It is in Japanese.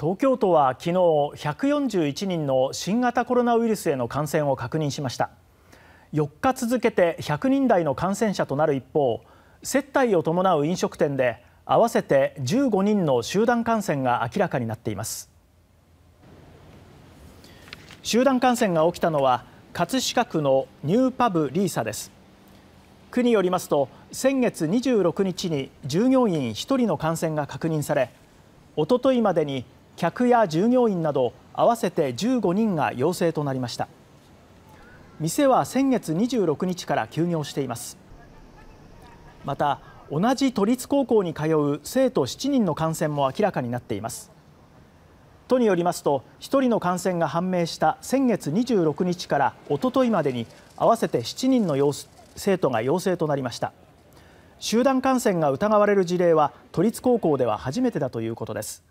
東京都は昨日141人の新型コロナウイルスへの感染を確認しました4日続けて100人台の感染者となる一方接待を伴う飲食店で合わせて15人の集団感染が明らかになっています集団感染が起きたのは葛飾区のニューパブリーサです区によりますと先月26日に従業員1人の感染が確認されおとといまでに客や従業員など合わせて15人が陽性となりました店は先月26日から休業していますまた同じ都立高校に通う生徒7人の感染も明らかになっています都によりますと1人の感染が判明した先月26日からおとといまでに合わせて7人の生徒が陽性となりました集団感染が疑われる事例は都立高校では初めてだということです